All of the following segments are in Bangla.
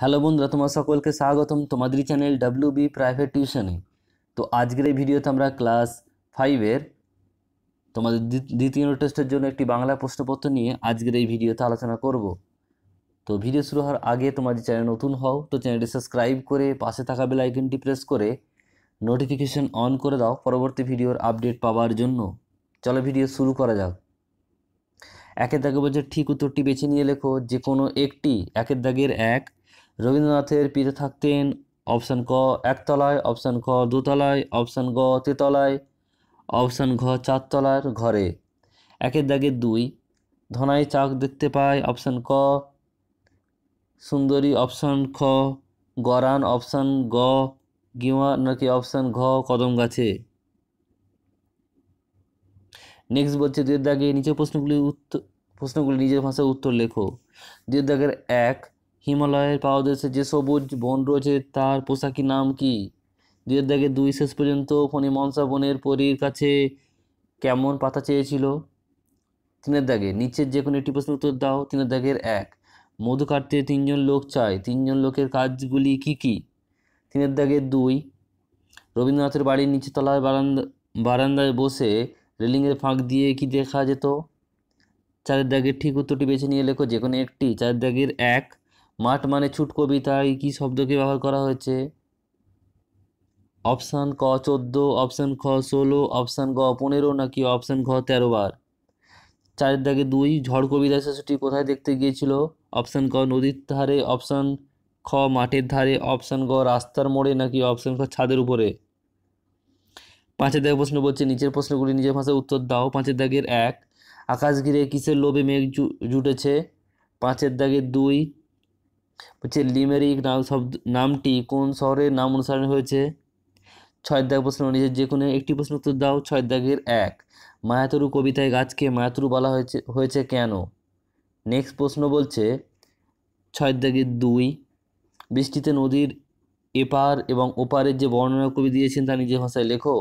হ্যালো বন্ধুরা তোমার সকলকে স্বাগতম তোমাদেরই চ্যানেল ডাব্লিউ বি প্রাইভেট টিউশনে তো আজকের এই ভিডিওতে আমরা ক্লাস ফাইভের তোমাদের দ্বিতীয় টেস্টের জন্য একটি বাংলা প্রশ্নপত্র নিয়ে আজকের এই ভিডিওতে আলোচনা করব তো ভিডিও শুরু হওয়ার আগে তোমাদের চ্যানেল নতুন হও তো চ্যানেলটি সাবস্ক্রাইব করে পাশে থাকা বেল আইকনটি প্রেস করে নোটিফিকেশন অন করে দাও পরবর্তী ভিডিওর আপডেট পাওয়ার জন্য চলো ভিডিও শুরু করা যাক একের দাগে বলছে ঠিক উত্তরটি বেছে নিয়ে লেখো যে কোনো একটি একের দাগের এক রবীন্দ্রনাথের পিঠে থাকতেন অপশান ক একতলায় অপশান খ দোতলায় অপশান গ তেতলায় অপশান ঘ চারতলার ঘরে একের দাগে দুই ধনায় চাক দেখতে পায় অপশান ক সুন্দরী অপশান খ গরান অপশান গ গিওয়া নাকি অপশান ঘ কদম গাছে নেক্সট বলছে দুয়ের দাগে নিচের প্রশ্নগুলি উত্তর প্রশ্নগুলি নিজের ভাষায় উত্তর লেখো দুয়ের দাগের এক হিমালয়ের পাদদেশে যে সবুজ বন রয়েছে তার পোশাকি নাম কি দুয়ের দাগে দুই শেষ পর্যন্ত ফণি মনসা বনের পরীর কাছে কেমন পাতা চেয়েছিল তিনের দাগে নিচের যে কোনো একটি প্রশ্ন উত্তর দাও তিনের দাগের এক মধু কাটতে তিনজন লোক চায় তিনজন লোকের কাজগুলি কি কি তিনের দাগে দুই রবীন্দ্রনাথের বাড়ির নিচে তলার বারান্দা বারান্দায় বসে রেলিংয়ের ফাঁক দিয়ে কি দেখা যেত চারের দাগের ঠিক উত্তরটি বেছে নিয়ে লেখো যে কোনো একটি চারের দাগের এক মাঠ মানে ছুট কবিতায় কী শব্দকে ব্যবহার করা হয়েছে অপশান ক চোদ্দ অপশান খ ষোলো অপশান গ পনেরো নাকি অপশান ঘ তেরো বার চারের দাগে দুই ঝড় কবিতা শিশুটি কোথায় দেখতে গিয়েছিল অপশান ক নদীর ধারে অপশান খ মাঠের ধারে অপশান গ রাস্তার মোড়ে নাকি অপশান খ ছাদের উপরে পাঁচের দাগে প্রশ্ন বলছে নিচের প্রশ্নগুলি নিজের ভাষায় উত্তর দাও পাঁচের দাগের এক আকাশ ঘিরে কিসের লোভে মেঘ জুটেছে পাঁচের দাগের দুই বলছে লিমেরিক নাম শব্দ নামটি কোন শহরের নাম অনুসরণ হয়েছে ছয় দাগ প্রশ্ন অনুযায়ী যে কোনো একটি প্রশ্ন উত্তর দাও ছয় দাগের এক মায়াতরু কবিতায় গাছকে মায়াতরু বলা হয়েছে হয়েছে কেন নেক্সট প্রশ্ন বলছে ছয় দাগের দুই বৃষ্টিতে নদীর এপার এবং ওপারের যে বর্ণনা কবি দিয়েছেন তা নিজের ভাষায় লেখো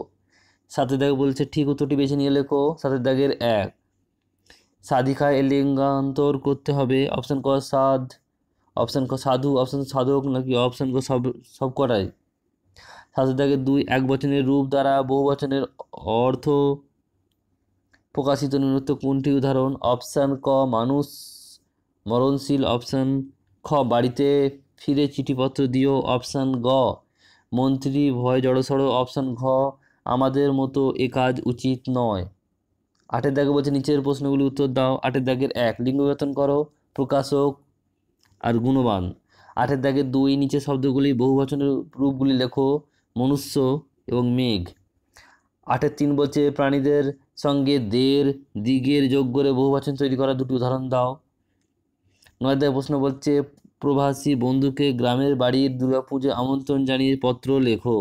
সাতের দাগ বলছে ঠিক উত্তরটি বেছে নিয়ে লেখো সাতের দাগের এক সাধিকায় লিঙ্গান্তর করতে হবে অপশান ক সাদ অপশান ক সাধু অপশান সাধক নাকি অপশান ক সব সব কটাই সাথে থাকে দুই এক বচনের রূপ দ্বারা বহু বচনের অর্থ প্রকাশিত নিম্নোক্ত কোনটি উদাহরণ অপশান ক মানুষ মরণশীল অপশান খ বাড়িতে ফিরে চিঠিপত্র দিও অপশান গ মন্ত্রী ভয় জড়সড় অপশান ঘ আমাদের মতো এ কাজ উচিত নয় আটের দাগে বলছে নিচের প্রশ্নগুলি উত্তর দাও আটের দাগের এক লিঙ্গ বেতন করো প্রকাশক আর গুণবান আটের দাগে দুই নিচে শব্দগুলি বহুবচনের রূপগুলি লেখো মনুষ্য এবং মেঘ আটের তিন বলছে প্রাণীদের সঙ্গে দের দিগের যোগ করে বহুবচন তৈরি করা দুটি উদাহরণ দাও নয় দেয় প্রশ্ন বলছে প্রবাসী বন্ধুকে গ্রামের বাড়ির দুর্গাপুজো আমন্ত্রণ জানিয়ে পত্র লেখো